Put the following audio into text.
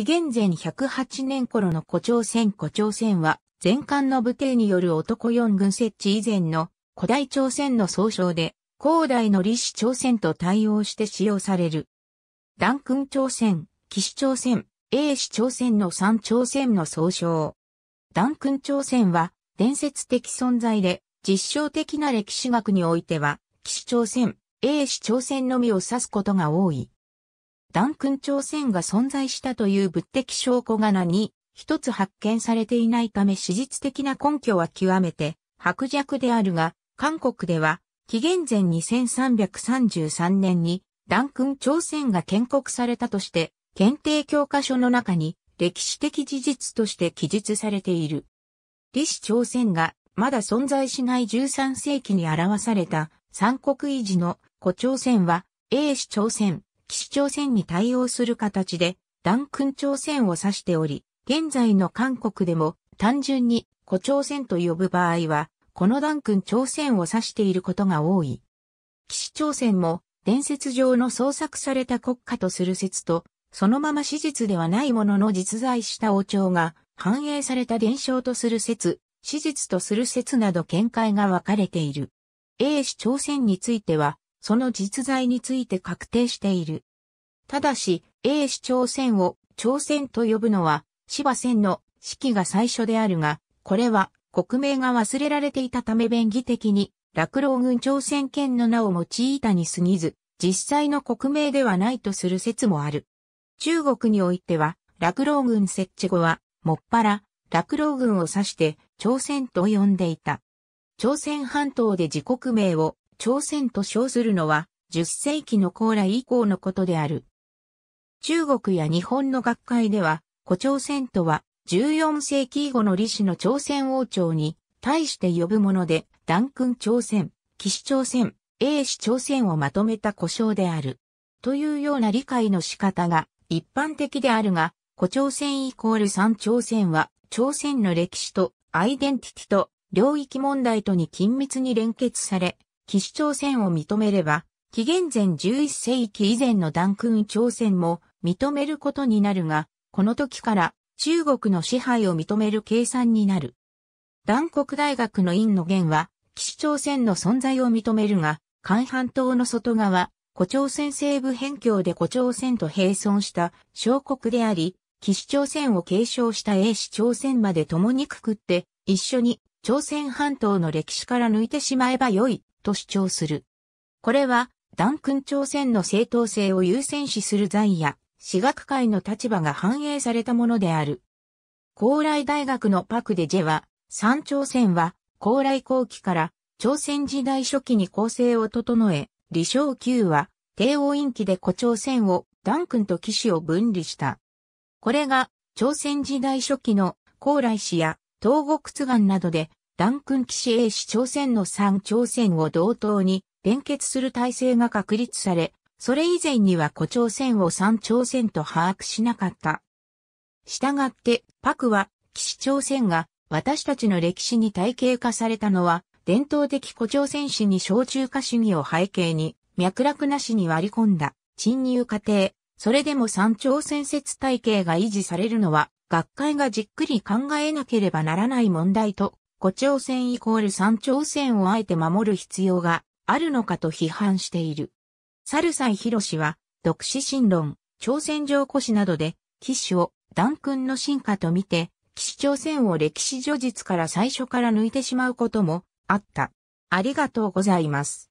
紀元前108年頃の古朝鮮古朝鮮は、前漢の武帝による男四軍設置以前の古代朝鮮の総称で、高代の李氏朝鮮と対応して使用される。段君朝鮮、騎士朝鮮、英氏朝鮮の三朝鮮の総称。段君朝鮮は伝説的存在で、実証的な歴史学においては、騎士朝鮮、英氏朝鮮のみを指すことが多い。ダンクン朝鮮が存在したという物的証拠が何一つ発見されていないため史実的な根拠は極めて薄弱であるが、韓国では紀元前2333年にダンクン朝鮮が建国されたとして検定教科書の中に歴史的事実として記述されている。李氏朝鮮がまだ存在しない13世紀に表された三国維持の古朝鮮は英氏朝鮮、岸朝鮮に対応する形で、南君朝鮮を指しており、現在の韓国でも単純に古朝鮮と呼ぶ場合は、この南君朝鮮を指していることが多い。岸朝鮮も伝説上の創作された国家とする説と、そのまま史実ではないものの実在した王朝が反映された伝承とする説、史実とする説など見解が分かれている。英氏朝鮮については、その実在について確定している。ただし、英市朝鮮を朝鮮と呼ぶのは、芝鮮の式が最初であるが、これは国名が忘れられていたため便宜的に、落老軍朝鮮圏の名を用いたに過ぎず、実際の国名ではないとする説もある。中国においては、落老軍設置後は、もっぱら、落老軍を指して、朝鮮と呼んでいた。朝鮮半島で自国名を朝鮮と称するのは、10世紀の高来以降のことである。中国や日本の学会では、古朝鮮とは、14世紀以後の李氏の朝鮮王朝に対して呼ぶもので、断君朝鮮、騎士朝鮮、英氏朝鮮をまとめた古称である。というような理解の仕方が一般的であるが、古朝鮮イコール三朝鮮は、朝鮮の歴史とアイデンティティと領域問題とに緊密に連結され、騎士朝鮮を認めれば、紀元前11世紀以前のダン君朝鮮も認めることになるが、この時から中国の支配を認める計算になる。ダン国大学の院の元は、騎士朝鮮の存在を認めるが、韓半島の外側、古朝鮮西部辺境で古朝鮮と並存した小国であり、騎士朝鮮を継承した英史朝鮮まで共にくくって、一緒に朝鮮半島の歴史から抜いてしまえばよい、と主張する。これは、断君朝鮮の正当性を優先視する財や、私学会の立場が反映されたものである。高麗大学のパクデジェは、三朝鮮は、高麗後期から、朝鮮時代初期に構成を整え、李承久は、帝王院期で古朝鮮を、断君と騎士を分離した。これが、朝鮮時代初期の高麗氏や東国津岩などでダンクン士 A 氏朝鮮の3朝鮮を同等に連結する体制が確立され、それ以前には古朝鮮を3朝鮮と把握しなかった。したがって、パクは、騎士朝鮮が私たちの歴史に体系化されたのは、伝統的古朝鮮史に小中華主義を背景に、脈絡なしに割り込んだ、侵入過程、それでも三朝鮮説体系が維持されるのは、学会がじっくり考えなければならない問題と五朝鮮イコール三朝鮮をあえて守る必要があるのかと批判している。サルサイヒロシは、独死神論、朝鮮上古史などで、騎士を弾君の進化と見て、騎士朝鮮を歴史叙述から最初から抜いてしまうこともあった。ありがとうございます。